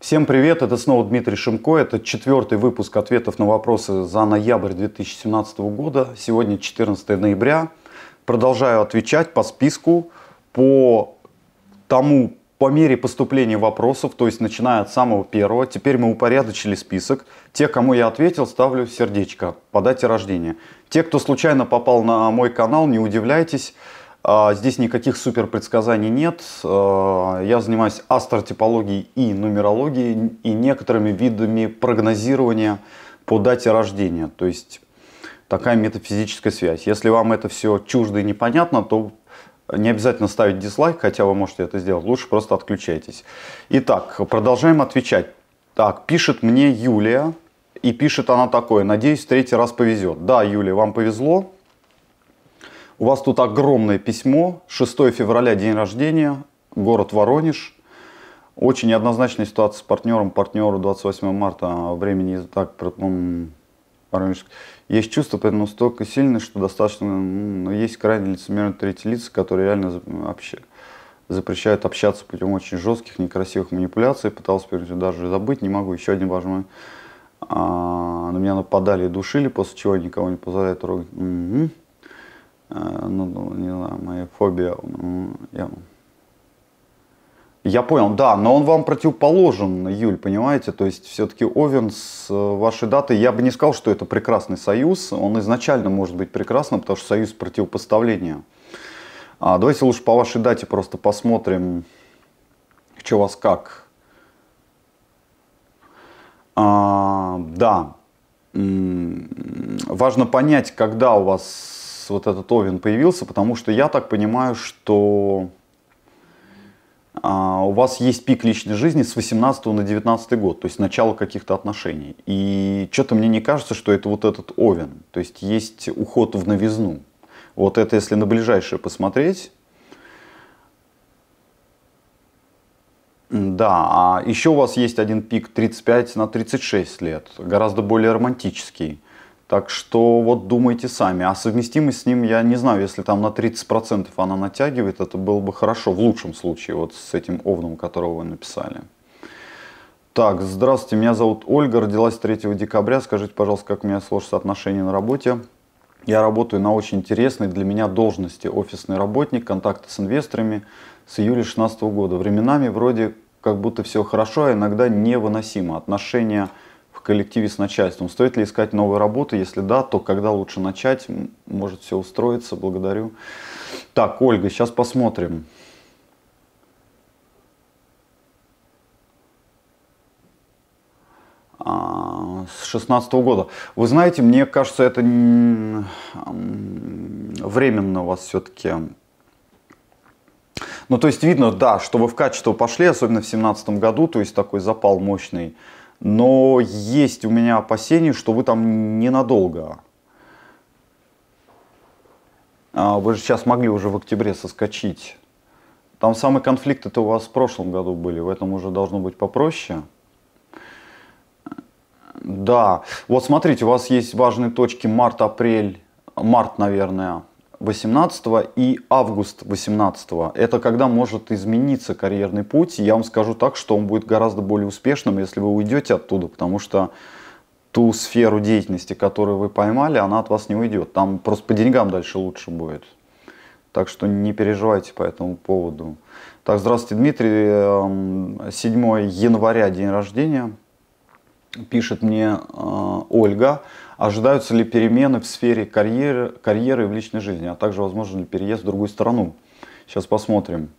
Всем привет, это снова Дмитрий Шимко. Это четвертый выпуск ответов на вопросы за ноябрь 2017 года. Сегодня 14 ноября. Продолжаю отвечать по списку, по тому, по мере поступления вопросов, то есть начиная от самого первого. Теперь мы упорядочили список. Те, кому я ответил, ставлю сердечко по дате рождения. Те, кто случайно попал на мой канал, не удивляйтесь. А, здесь никаких супер предсказаний нет. А, я занимаюсь астротипологией и нумерологией и некоторыми видами прогнозирования по дате рождения. То есть такая метафизическая связь. Если вам это все чуждо и непонятно, то не обязательно ставить дизлайк, хотя вы можете это сделать. Лучше просто отключайтесь. Итак, продолжаем отвечать. Так, пишет мне Юлия. И пишет она такое. Надеюсь, третий раз повезет. Да, Юлия, вам повезло. У вас тут огромное письмо. 6 февраля, день рождения, город Воронеж. Очень неоднозначная ситуация с партнером. Партнеру 28 марта а времени так, ну, Воронеж. Есть чувство, поэтому настолько сильное, что достаточно, ну, есть крайне лицемерные третьи лица, которые реально вообще запрещают общаться путем очень жестких, некрасивых манипуляций. Пытался перед даже забыть, не могу. Еще один важный момент. А, на меня нападали и душили, после чего никого не позволяют трогать. Угу ну, не знаю, моя фобия. Я... я понял, да, но он вам противоположен, Юль, понимаете? То есть все-таки Овен с э, вашей датой, я бы не сказал, что это прекрасный союз. Он изначально может быть прекрасным, потому что союз противопоставления. А давайте лучше по вашей дате просто посмотрим, что у вас как. А, да, важно понять, когда у вас вот этот Овен появился, потому что я так понимаю, что а, у вас есть пик личной жизни с 18 на 19 год, то есть начало каких-то отношений. И что-то мне не кажется, что это вот этот Овен, то есть есть уход в новизну. Вот это если на ближайшее посмотреть, Да, а еще у вас есть один пик 35 на 36 лет, гораздо более романтический. Так что вот думайте сами. А совместимость с ним, я не знаю, если там на 30% она натягивает, это было бы хорошо, в лучшем случае, вот с этим овном, которого вы написали. Так, здравствуйте, меня зовут Ольга, родилась 3 декабря. Скажите, пожалуйста, как у меня сложится отношения на работе? Я работаю на очень интересной для меня должности офисный работник, контакты с инвесторами с июля 2016 года. Временами вроде как будто все хорошо, а иногда невыносимо. Отношения коллективе с начальством? Стоит ли искать новую работу? Если да, то когда лучше начать? Может все устроиться? Благодарю. Так, Ольга, сейчас посмотрим. А, с 16 -го года. Вы знаете, мне кажется, это временно у вас все-таки. Ну, то есть видно, да, что вы в качество пошли, особенно в 2017 году, то есть такой запал мощный но есть у меня опасения, что вы там ненадолго. А, вы же сейчас могли уже в октябре соскочить. Там самый конфликт это у вас в прошлом году были, в этом уже должно быть попроще. Да, вот смотрите, у вас есть важные точки март-апрель, март, наверное, 18 и август 18. Это когда может измениться карьерный путь. Я вам скажу так, что он будет гораздо более успешным, если вы уйдете оттуда, потому что ту сферу деятельности, которую вы поймали, она от вас не уйдет. Там просто по деньгам дальше лучше будет. Так что не переживайте по этому поводу. Так, здравствуйте, Дмитрий. 7 эм, января день рождения пишет мне э, Ольга, ожидаются ли перемены в сфере карьеры, карьеры и в личной жизни, а также возможен ли переезд в другую страну. Сейчас посмотрим.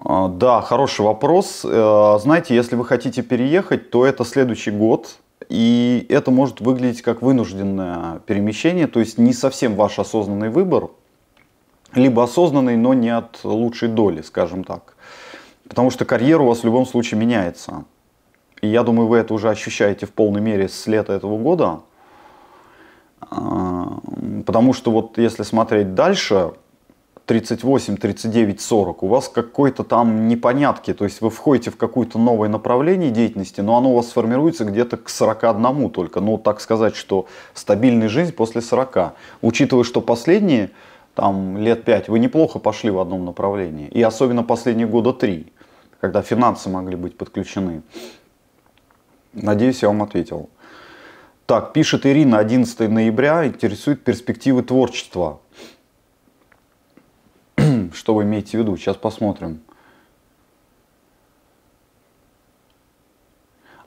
А, да, хороший вопрос. Э, знаете, если вы хотите переехать, то это следующий год, и это может выглядеть как вынужденное перемещение, то есть не совсем ваш осознанный выбор, либо осознанный, но не от лучшей доли, скажем так. Потому что карьера у вас в любом случае меняется. И я думаю, вы это уже ощущаете в полной мере с лета этого года. А, потому что вот если смотреть дальше, 38, 39, 40, у вас какой-то там непонятки, то есть вы входите в какое-то новое направление деятельности, но оно у вас сформируется где-то к 41 только. Ну, так сказать, что стабильная жизнь после 40. Учитывая, что последние там, лет 5 вы неплохо пошли в одном направлении, и особенно последние года 3, когда финансы могли быть подключены. Надеюсь, я вам ответил. Так, пишет Ирина, 11 ноября, интересует перспективы творчества. Что вы имеете в виду? Сейчас посмотрим.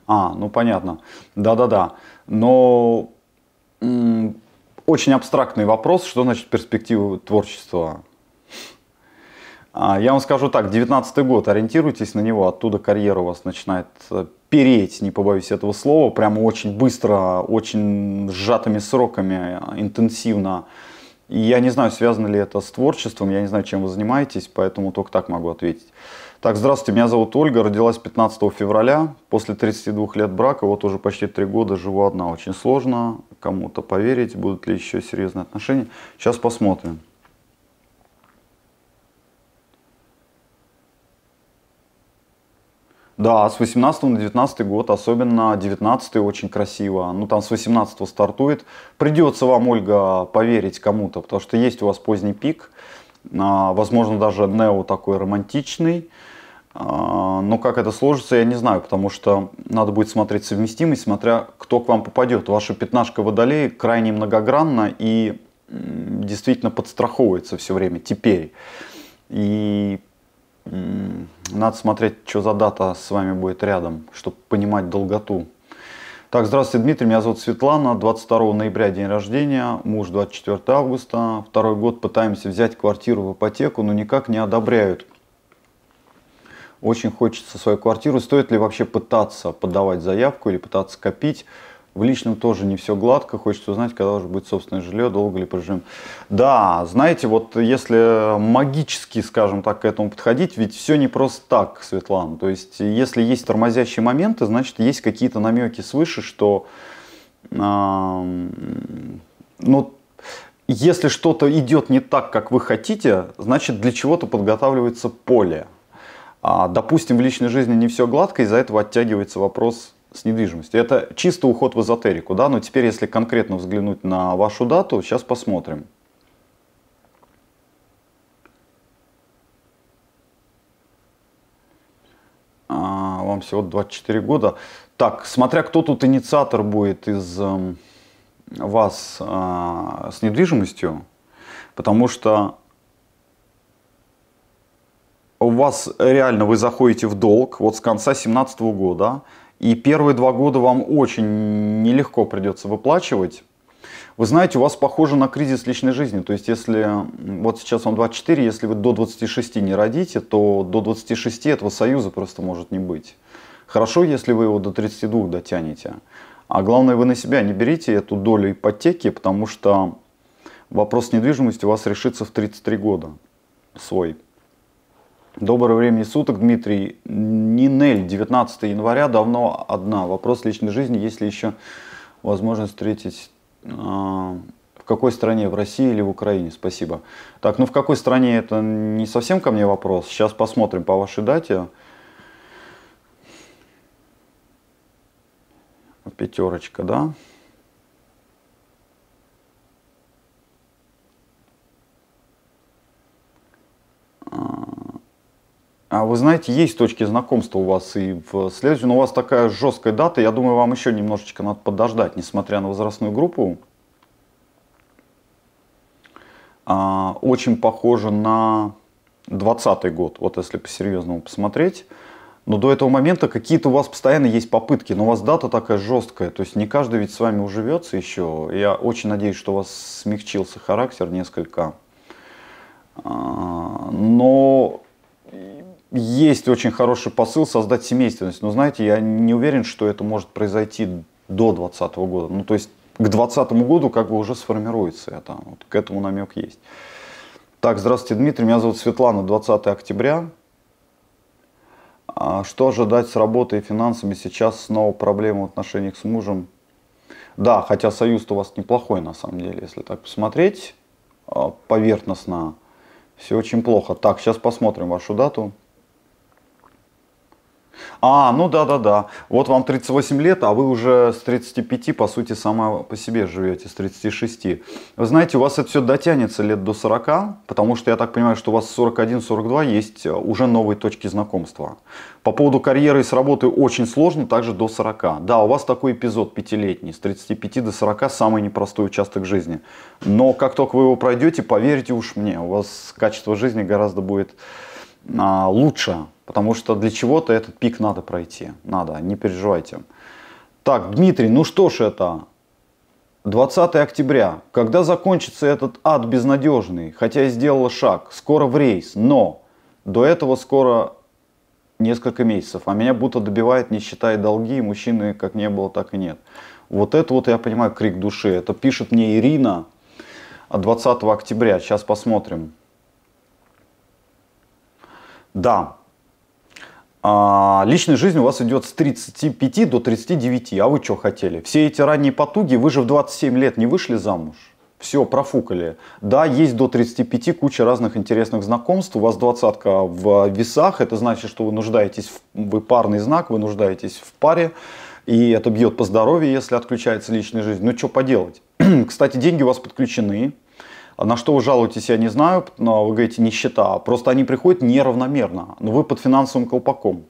А, ну понятно. Да-да-да. Но очень абстрактный вопрос, что значит перспективы творчества. А, я вам скажу так, 19 год, ориентируйтесь на него, оттуда карьера у вас начинает э, переть, не побоюсь этого слова, прямо очень быстро, очень сжатыми сроками, э, интенсивно. И я не знаю, связано ли это с творчеством, я не знаю, чем вы занимаетесь, поэтому только так могу ответить. Так, здравствуйте, меня зовут Ольга, родилась 15 февраля, после 32 лет брака, вот уже почти 3 года живу одна, очень сложно кому-то поверить, будут ли еще серьезные отношения. Сейчас посмотрим. Да, с 18 на 19 год, особенно 19 очень красиво. Ну там с 18 стартует. Придется вам, Ольга, поверить кому-то, потому что есть у вас поздний пик. А, возможно, даже нео такой романтичный. А, но как это сложится, я не знаю, потому что надо будет смотреть совместимость, смотря кто к вам попадет. Ваша пятнашка Водолея крайне многогранна и действительно подстраховывается все время теперь. И надо смотреть, что за дата с вами будет рядом, чтобы понимать долготу. Так, здравствуйте, Дмитрий, меня зовут Светлана, 22 ноября день рождения, муж 24 августа, второй год пытаемся взять квартиру в ипотеку, но никак не одобряют. Очень хочется свою квартиру, стоит ли вообще пытаться подавать заявку или пытаться копить, в личном тоже не все гладко, хочется узнать, когда уже будет собственное жилье, долго ли проживем. Да, знаете, вот если магически, скажем так, к этому подходить, ведь все не просто так, Светлана. То есть, если есть тормозящие моменты, значит, есть какие-то намеки свыше, что, э, ну, если что-то идет не так, как вы хотите, значит, для чего-то подготавливается поле. А, допустим, в личной жизни не все гладко, из-за этого оттягивается вопрос с недвижимостью. Это чисто уход в эзотерику, да, но теперь, если конкретно взглянуть на вашу дату, сейчас посмотрим. А, вам всего 24 года. Так, смотря кто тут инициатор будет из э, вас э, с недвижимостью, потому что у вас реально вы заходите в долг вот с конца 2017 года, и первые два года вам очень нелегко придется выплачивать. Вы знаете, у вас похоже на кризис личной жизни. То есть, если вот сейчас вам 24, если вы до 26 не родите, то до 26 этого союза просто может не быть. Хорошо, если вы его до 32 дотянете. А главное, вы на себя не берите эту долю ипотеки, потому что вопрос недвижимости у вас решится в 33 года свой. Доброго времени суток, Дмитрий. Нинель, 19 января, давно одна. Вопрос личной жизни, есть ли еще возможность встретить... Э, в какой стране, в России или в Украине? Спасибо. Так, ну в какой стране, это не совсем ко мне вопрос. Сейчас посмотрим по вашей дате. Пятерочка, да? А вы знаете, есть точки знакомства у вас и в следующем, но у вас такая жесткая дата, я думаю, вам еще немножечко надо подождать, несмотря на возрастную группу. А, очень похоже на 2020 год, вот если по-серьезному посмотреть. Но до этого момента какие-то у вас постоянно есть попытки, но у вас дата такая жесткая. То есть не каждый ведь с вами уживется еще. Я очень надеюсь, что у вас смягчился характер несколько. А, но есть очень хороший посыл создать семейственность. Но знаете, я не уверен, что это может произойти до 2020 года. Ну, то есть к 2020 году как бы уже сформируется это. Вот к этому намек есть. Так, здравствуйте, Дмитрий. Меня зовут Светлана, 20 октября. А что ожидать с работой и финансами? Сейчас снова проблемы в отношениях с мужем. Да, хотя союз у вас неплохой, на самом деле, если так посмотреть а, поверхностно. Все очень плохо. Так, сейчас посмотрим вашу дату. А, ну да-да-да. Вот вам 38 лет, а вы уже с 35, по сути, сама по себе живете, с 36. Вы знаете, у вас это все дотянется лет до 40, потому что я так понимаю, что у вас 41-42 есть э, уже новые точки знакомства. По поводу карьеры и с работы очень сложно, также до 40. Да, у вас такой эпизод пятилетний, с 35 до 40 самый непростой участок жизни. Но как только вы его пройдете, поверьте уж мне, у вас качество жизни гораздо будет а, лучше, потому что для чего-то этот пик надо пройти. Надо, не переживайте. Так, Дмитрий, ну что ж это? 20 октября. Когда закончится этот ад безнадежный? Хотя я сделала шаг. Скоро в рейс, но до этого скоро несколько месяцев. А меня будто добивает, не считая долги, мужчины как не было, так и нет. Вот это вот, я понимаю, крик души. Это пишет мне Ирина 20 а октября. Сейчас посмотрим. Да. А, личная жизнь у вас идет с 35 до 39, а вы что хотели? Все эти ранние потуги, вы же в 27 лет не вышли замуж. Все, профукали. Да, есть до 35 куча разных интересных знакомств. У вас двадцатка в весах. Это значит, что вы нуждаетесь, в, вы парный знак, вы нуждаетесь в паре. И это бьет по здоровью, если отключается личная жизнь. Ну, что поделать. Кстати, деньги у вас подключены. А на что вы жалуетесь, я не знаю, но вы говорите нищета. Просто они приходят неравномерно, но ну, вы под финансовым колпаком.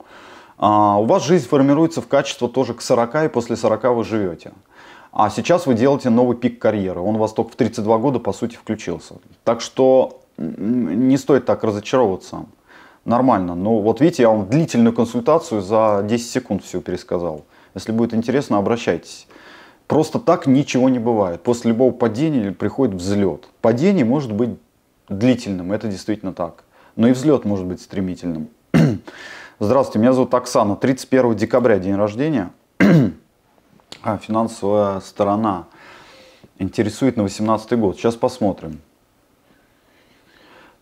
А у вас жизнь формируется в качество тоже к 40, и после 40 вы живете. А сейчас вы делаете новый пик карьеры. Он у вас только в 32 года, по сути, включился. Так что не стоит так разочаровываться. Нормально. Но ну, вот видите, я вам длительную консультацию за 10 секунд все пересказал. Если будет интересно, обращайтесь. Просто так ничего не бывает. После любого падения приходит взлет. Падение может быть длительным, это действительно так. Но и взлет может быть стремительным. Здравствуйте, меня зовут Оксана. 31 декабря день рождения. А, финансовая сторона интересует на 18 год. Сейчас посмотрим.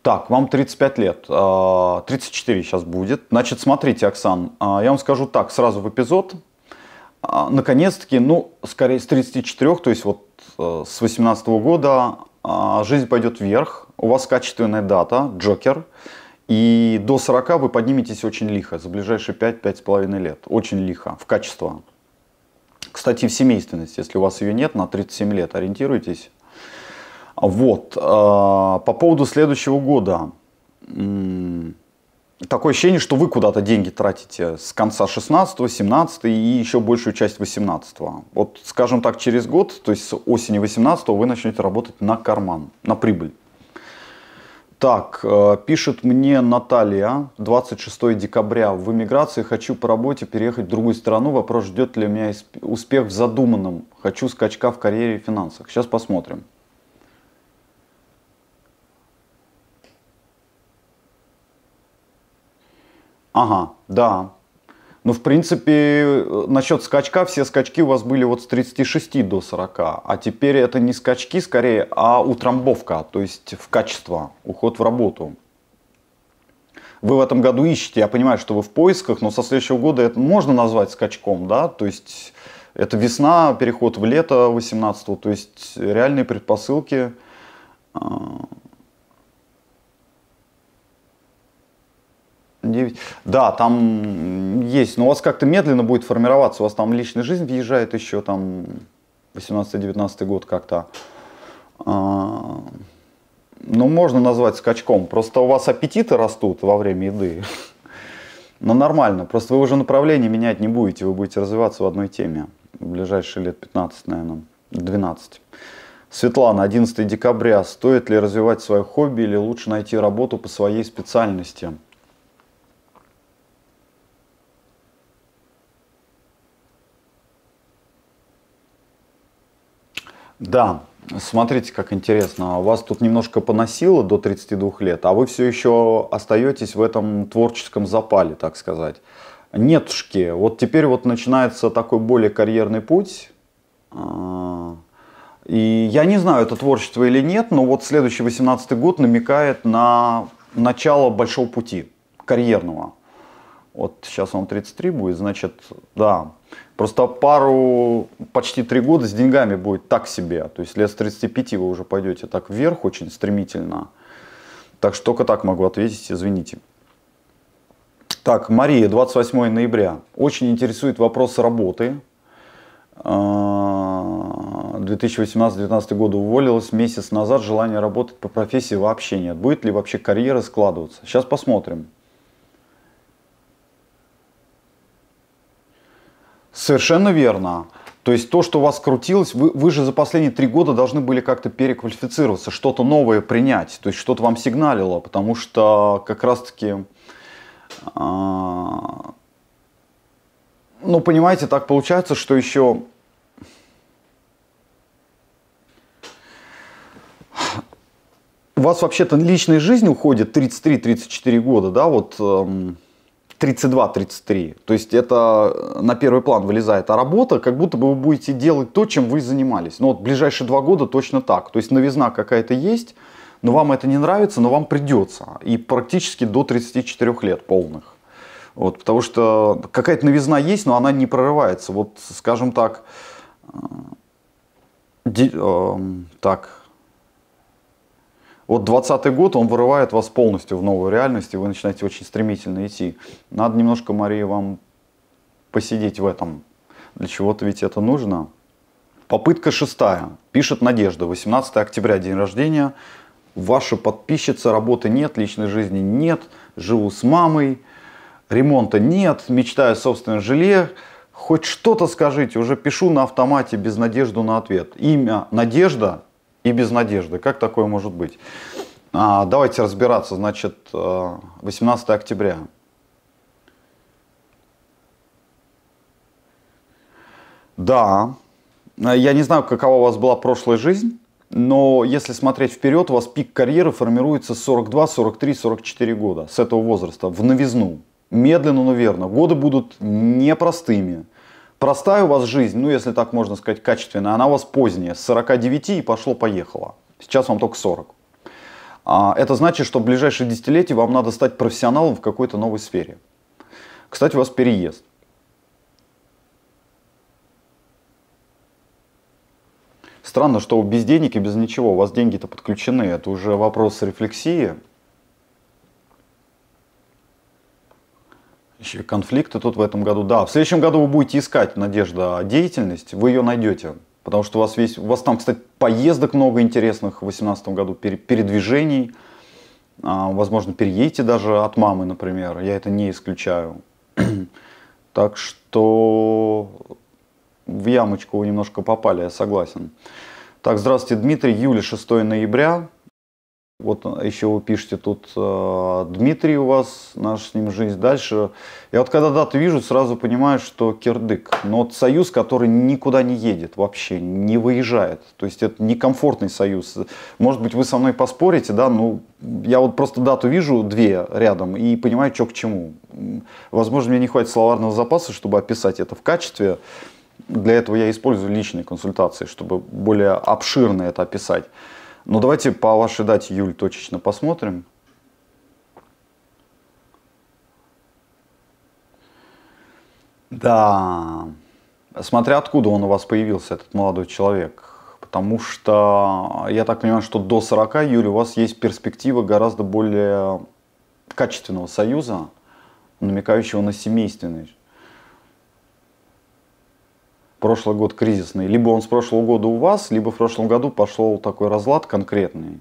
Так, вам 35 лет, 34 а, сейчас будет. Значит, смотрите, Оксан, а, я вам скажу так, сразу в эпизод. А, наконец-таки, ну, скорее с 34, то есть вот э, с 18 года а, жизнь пойдет вверх, у вас качественная дата, Джокер, и до 40 вы подниметесь очень лихо, за ближайшие 5-5,5 лет, очень лихо в качество. Кстати, в семейственность, если у вас ее нет, на 37 лет ориентируйтесь. Вот, э, по поводу следующего года такое ощущение, что вы куда-то деньги тратите с конца 16-го, 17 и еще большую часть 18-го. Вот, скажем так, через год, то есть с осени 18-го вы начнете работать на карман, на прибыль. Так, э, пишет мне Наталья, 26 декабря в эмиграции, хочу по работе переехать в другую страну, вопрос ждет ли меня успех в задуманном, хочу скачка в карьере и финансах. Сейчас посмотрим. Ага, да. Ну, в принципе, э, насчет скачка, все скачки у вас были вот с 36 до 40, а теперь это не скачки скорее, а утрамбовка, то есть в качество, уход в работу. Вы в этом году ищете, я понимаю, что вы в поисках, но со следующего года это можно назвать скачком, да, то есть это весна, переход в лето 18 то есть реальные предпосылки а, 9. Да, там есть, но у вас как-то медленно будет формироваться. У вас там личная жизнь въезжает еще там 18-19 год как-то. А, ну, можно назвать скачком. Просто у вас аппетиты растут во время еды. Но нормально. Просто вы уже направление менять не будете. Вы будете развиваться в одной теме. В ближайшие лет 15, наверное, 12. Светлана, 11 декабря. Стоит ли развивать свое хобби или лучше найти работу по своей специальности? Да, Смотрите, как интересно. Вас тут немножко поносило до 32 лет, а вы все еще остаетесь в этом творческом запале, так сказать. Нетушки, вот теперь вот начинается такой более карьерный путь. А, и я не знаю, это творчество или нет, но вот следующий 18 год намекает на начало большого пути карьерного. Вот сейчас вам 33 будет, значит, да, Просто пару, почти три года с деньгами будет так себе. То есть лет с 35 вы уже пойдете так вверх очень стремительно. Так что только так могу ответить, извините. Так, Мария, 28 ноября. Очень интересует вопрос работы. 2018-2019 а, года уволилась, месяц назад желания работать по профессии вообще нет. Будет ли вообще карьера складываться? Сейчас посмотрим. Совершенно верно. То есть то, что у вас крутилось, вы, вы же за последние три года должны были как-то переквалифицироваться, что-то новое принять, то есть что-то вам сигналило, потому что как раз-таки, э, ну понимаете, так получается, что еще у вас вообще-то личная жизнь уходит 33-34 года, да, вот... Э, 32-33. То есть это э, на первый план вылезает. А работа, как будто бы вы будете делать то, чем вы занимались. Ну вот ближайшие два года точно так. То есть новизна какая-то есть, но вам это не нравится, но вам придется. И практически до 34 лет полных. Вот, потому что какая-то новизна есть, но она не прорывается. Вот, скажем так, э, де, э, так, вот 20 год, он вырывает вас полностью в новую реальность, и вы начинаете очень стремительно идти. Надо немножко, Мария, вам посидеть в этом. Для чего-то ведь это нужно. Попытка шестая. Пишет Надежда. 18 октября, день рождения. Ваша подписчица, работы нет, личной жизни нет, живу с мамой, ремонта нет, мечтаю о собственном жилье. Хоть что-то скажите, уже пишу на автомате без надежды на ответ. Имя Надежда, и без надежды. Как такое может быть? А, давайте разбираться. Значит, 18 э, октября. Да, э, я не знаю, какова у вас была прошлая жизнь, но если смотреть вперед, у вас пик карьеры формируется с 42, 43, 44 года, с этого возраста, в новизну. Медленно, но верно. Годы будут непростыми. Простая у вас жизнь, ну если так можно сказать качественная, она у вас поздняя, с 49 и пошло-поехало. Сейчас вам только 40. А, это значит, что в ближайшие десятилетия вам надо стать профессионалом в какой-то новой сфере. Кстати, у вас переезд. Странно, что без денег и без ничего, у вас деньги-то подключены, это уже вопрос рефлексии, конфликты тут в этом году. Да, в следующем году вы будете искать надежда деятельность, вы ее найдете. Потому что у вас весь, у вас там, кстати, поездок много интересных в 2018 году, передвижений. А, возможно, переедете даже от мамы, например. Я это не исключаю. так что в ямочку вы немножко попали, я согласен. Так, здравствуйте, Дмитрий. Июля, 6 ноября. Вот еще вы пишете тут э, Дмитрий у вас, наш с ним жизнь дальше. Я вот когда дату вижу, сразу понимаю, что кирдык. Но вот союз, который никуда не едет вообще, не выезжает. То есть это некомфортный союз. Может быть, вы со мной поспорите, да, ну я вот просто дату вижу, две рядом, и понимаю, что к чему. Возможно, мне не хватит словарного запаса, чтобы описать это в качестве. Для этого я использую личные консультации, чтобы более обширно это описать. Ну, давайте по вашей дате, Юль, точечно посмотрим. Да, смотря откуда он у вас появился, этот молодой человек. Потому что я так понимаю, что до 40, Юль, у вас есть перспектива гораздо более качественного союза, намекающего на семейственный прошлый год кризисный. Либо он с прошлого года у вас, либо в прошлом году пошел такой разлад конкретный.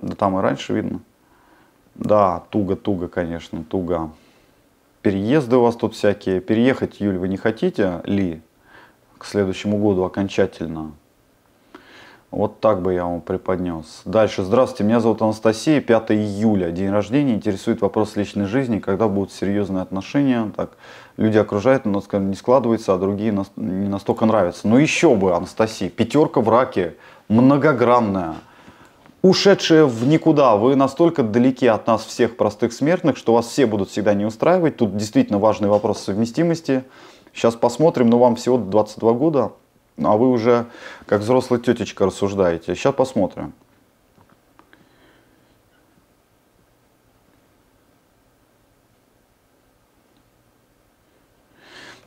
Да там и раньше видно. Да, туго, туго, конечно, туго. Переезды у вас тут всякие. Переехать, Юль, вы не хотите ли к следующему году окончательно? Вот так бы я вам преподнес. Дальше. Здравствуйте, меня зовут Анастасия, 5 июля, день рождения. Интересует вопрос личной жизни, когда будут серьезные отношения. Так, люди окружают, но не складываются, а другие не настолько нравятся. Ну еще бы, Анастасия, пятерка в раке, многогранная ушедшие в никуда. Вы настолько далеки от нас всех простых смертных, что вас все будут всегда не устраивать. Тут действительно важный вопрос совместимости. Сейчас посмотрим, но вам всего 22 года. Ну А вы уже как взрослая тетечка рассуждаете. Сейчас посмотрим.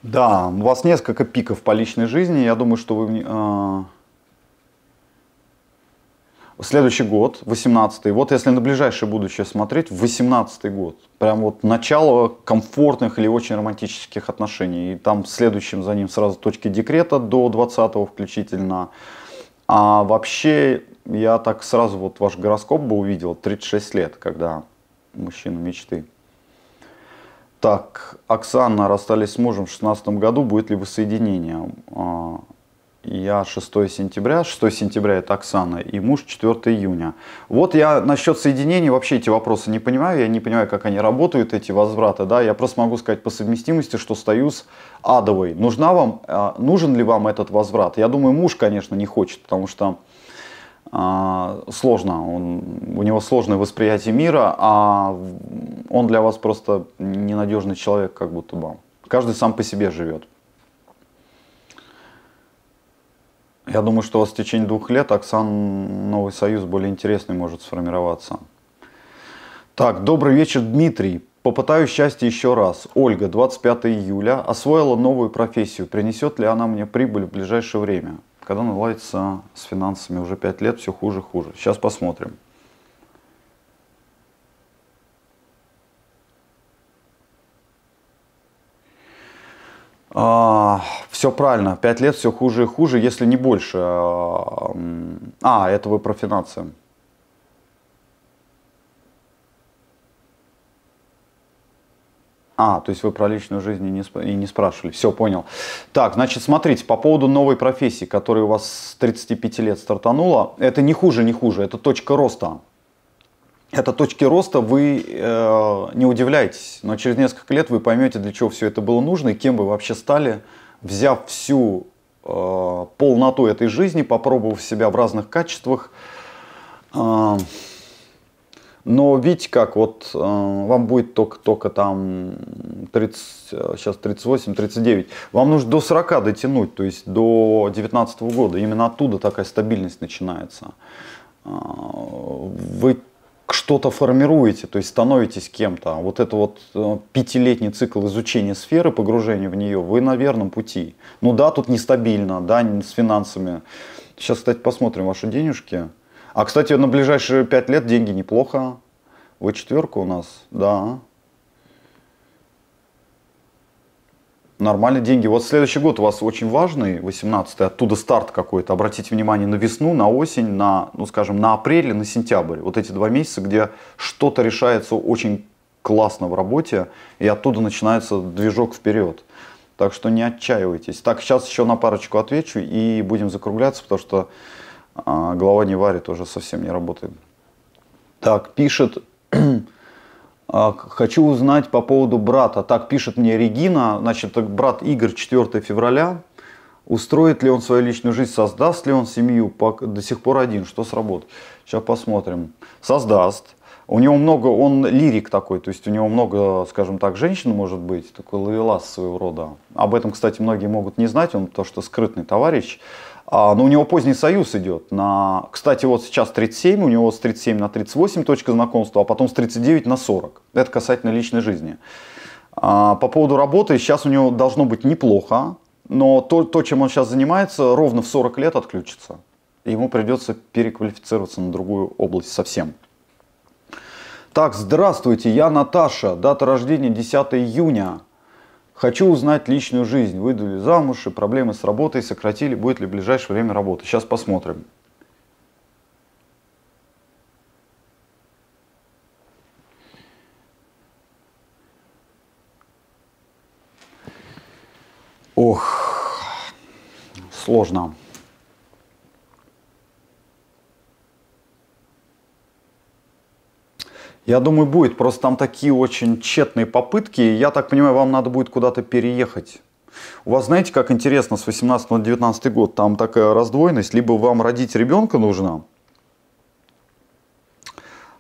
Да, у вас несколько пиков по личной жизни. Я думаю, что вы... Э, Следующий год, 18-й. Вот если на ближайшее будущее смотреть, 18-й год. Прям вот начало комфортных или очень романтических отношений. И там следующим за ним сразу точки декрета до 20-го включительно. А вообще, я так сразу вот ваш гороскоп бы увидел, 36 лет, когда мужчина мечты. Так, Оксана, расстались с мужем в 16 году, будет ли воссоединение? А, я 6 сентября, 6 сентября это Оксана, и муж 4 июня. Вот я насчет соединений вообще эти вопросы не понимаю, я не понимаю, как они работают, эти возвраты, да, я просто могу сказать по совместимости, что стою с адовой. Нужна вам, а, нужен ли вам этот возврат? Я думаю, муж, конечно, не хочет, потому что а, сложно, он, у него сложное восприятие мира, а он для вас просто ненадежный человек, как будто бы. Каждый сам по себе живет. Я думаю, что у в течение двух лет Оксан Новый Союз более интересный может сформироваться. Так, добрый вечер, Дмитрий. Попытаю счастье еще раз. Ольга, 25 июля, освоила новую профессию. Принесет ли она мне прибыль в ближайшее время? Когда наладится с финансами уже 5 лет, все хуже-хуже. Сейчас посмотрим. А, все правильно, пять лет все хуже и хуже, если не больше. А, а, это вы про финансы. А, то есть вы про личную жизнь и не, сп... и не спрашивали. Все, понял. Так, значит, смотрите, по поводу новой профессии, которая у вас с 35 лет стартанула, это не хуже, не хуже, это точка роста это точки роста, вы э, не удивляйтесь, но через несколько лет вы поймете, для чего все это было нужно и кем вы вообще стали, взяв всю э, полноту этой жизни, попробовав себя в разных качествах. Э, но видите как, вот э, вам будет только-только там 30, сейчас 38-39, вам нужно до 40 дотянуть, то есть до 19 года. Именно оттуда такая стабильность начинается. Э, вы что-то формируете, то есть становитесь кем-то. Вот это вот э, пятилетний цикл изучения сферы, погружения в нее, вы на верном пути. Ну да, тут нестабильно, да, с финансами. Сейчас, кстати, посмотрим ваши денежки. А, кстати, на ближайшие пять лет деньги неплохо. Вы четверка у нас, да. Нормальные деньги. Вот следующий год у вас очень важный, 18-й, оттуда старт какой-то. Обратите внимание на весну, на осень, на, ну скажем, на апрель и на сентябрь. Вот эти два месяца, где что-то решается очень классно в работе, и оттуда начинается движок вперед. Так что не отчаивайтесь. Так, сейчас еще на парочку отвечу и будем закругляться, потому что а, голова не варит, уже совсем не работает. Так, пишет А, хочу узнать по поводу брата. Так пишет мне Регина, значит, брат Игорь 4 февраля. Устроит ли он свою личную жизнь, создаст ли он семью, до сих пор один, что с работой? Сейчас посмотрим. Создаст. У него много, он лирик такой, то есть у него много, скажем так, женщин может быть, такой ловелас своего рода. Об этом, кстати, многие могут не знать, он то, что скрытный товарищ. А, но ну, у него поздний союз идет. На, кстати, вот сейчас 37, у него с 37 на 38 точка знакомства, а потом с 39 на 40. Это касательно личной жизни. А, по поводу работы, сейчас у него должно быть неплохо, но то, то, чем он сейчас занимается, ровно в 40 лет отключится. ему придется переквалифицироваться на другую область совсем. Так, здравствуйте, я Наташа, дата рождения 10 июня. Хочу узнать личную жизнь. Выйду ли замуж и проблемы с работой сократили, будет ли в ближайшее время работы? Сейчас посмотрим. Ох, сложно. Я думаю, будет. Просто там такие очень тщетные попытки. Я так понимаю, вам надо будет куда-то переехать. У вас, знаете, как интересно, с 18 на 19 год там такая раздвоенность. Либо вам родить ребенка нужно,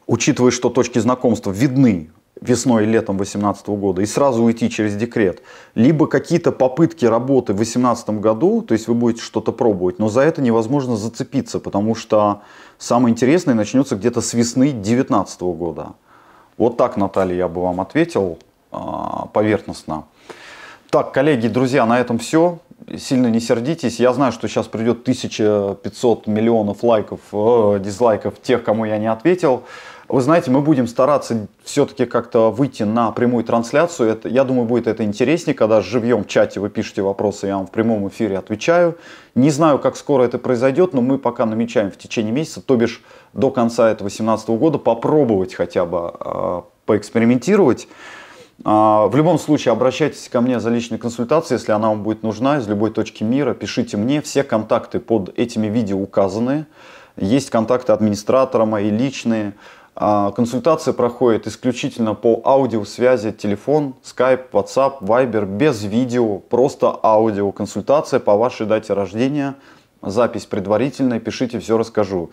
учитывая, что точки знакомства видны, весной и летом 2018 года и сразу уйти через декрет, либо какие-то попытки работы в 2018 году, то есть вы будете что-то пробовать, но за это невозможно зацепиться, потому что самое интересное начнется где-то с весны 2019 года. Вот так, Наталья, я бы вам ответил а, поверхностно. Так, коллеги, друзья, на этом все сильно не сердитесь. Я знаю, что сейчас придет 1500 миллионов лайков, э, дизлайков тех, кому я не ответил. Вы знаете, мы будем стараться все-таки как-то выйти на прямую трансляцию. Это, я думаю, будет это интереснее, когда живьем в чате вы пишете вопросы, я вам в прямом эфире отвечаю. Не знаю, как скоро это произойдет, но мы пока намечаем в течение месяца, то бишь до конца этого 2018 года попробовать хотя бы э, поэкспериментировать. А, в любом случае, обращайтесь ко мне за личной консультацией, если она вам будет нужна, из любой точки мира. Пишите мне, все контакты под этими видео указаны. Есть контакты администратора мои личные. А, консультация проходит исключительно по аудиосвязи, телефон, Skype, WhatsApp, Viber, без видео, просто аудио. Консультация по вашей дате рождения, запись предварительная, пишите, все расскажу.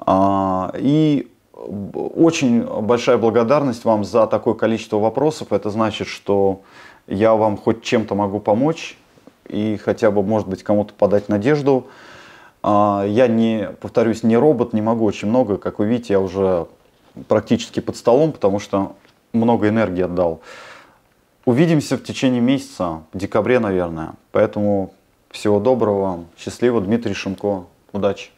А, и очень большая благодарность вам за такое количество вопросов. Это значит, что я вам хоть чем-то могу помочь и хотя бы, может быть, кому-то подать надежду. А, я не, повторюсь, не робот, не могу очень много. Как вы видите, я уже практически под столом, потому что много энергии отдал. Увидимся в течение месяца, в декабре, наверное. Поэтому всего доброго, счастливо, Дмитрий Шимко, удачи.